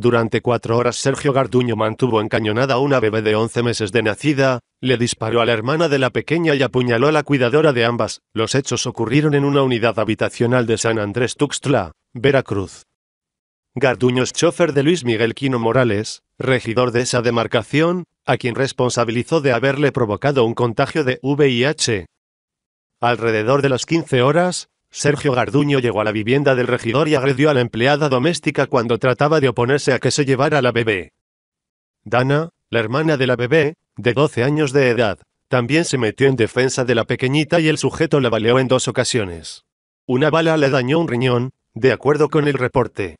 Durante cuatro horas Sergio Garduño mantuvo encañonada a una bebé de 11 meses de nacida, le disparó a la hermana de la pequeña y apuñaló a la cuidadora de ambas. Los hechos ocurrieron en una unidad habitacional de San Andrés Tuxtla, Veracruz. Garduño es chofer de Luis Miguel Quino Morales, regidor de esa demarcación, a quien responsabilizó de haberle provocado un contagio de VIH. Alrededor de las 15 horas, Sergio Garduño llegó a la vivienda del regidor y agredió a la empleada doméstica cuando trataba de oponerse a que se llevara la bebé. Dana, la hermana de la bebé, de 12 años de edad, también se metió en defensa de la pequeñita y el sujeto la baleó en dos ocasiones. Una bala le dañó un riñón, de acuerdo con el reporte.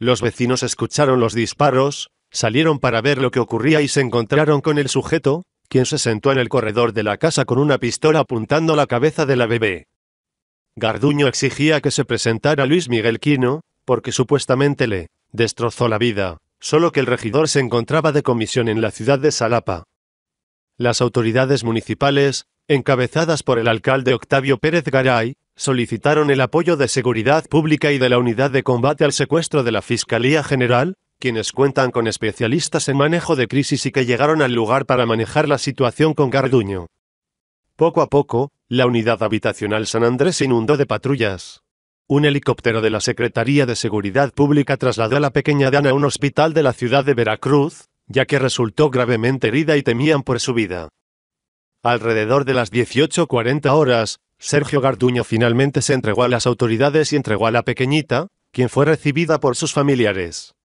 Los vecinos escucharon los disparos, salieron para ver lo que ocurría y se encontraron con el sujeto, quien se sentó en el corredor de la casa con una pistola apuntando la cabeza de la bebé. Garduño exigía que se presentara Luis Miguel Quino, porque supuestamente le destrozó la vida, solo que el regidor se encontraba de comisión en la ciudad de Salapa. Las autoridades municipales, encabezadas por el alcalde Octavio Pérez Garay, solicitaron el apoyo de Seguridad Pública y de la Unidad de Combate al Secuestro de la Fiscalía General, quienes cuentan con especialistas en manejo de crisis y que llegaron al lugar para manejar la situación con Garduño. Poco a poco, la unidad habitacional San Andrés se inundó de patrullas. Un helicóptero de la Secretaría de Seguridad Pública trasladó a la pequeña Dana a un hospital de la ciudad de Veracruz, ya que resultó gravemente herida y temían por su vida. Alrededor de las 18.40 horas, Sergio Garduño finalmente se entregó a las autoridades y entregó a la pequeñita, quien fue recibida por sus familiares.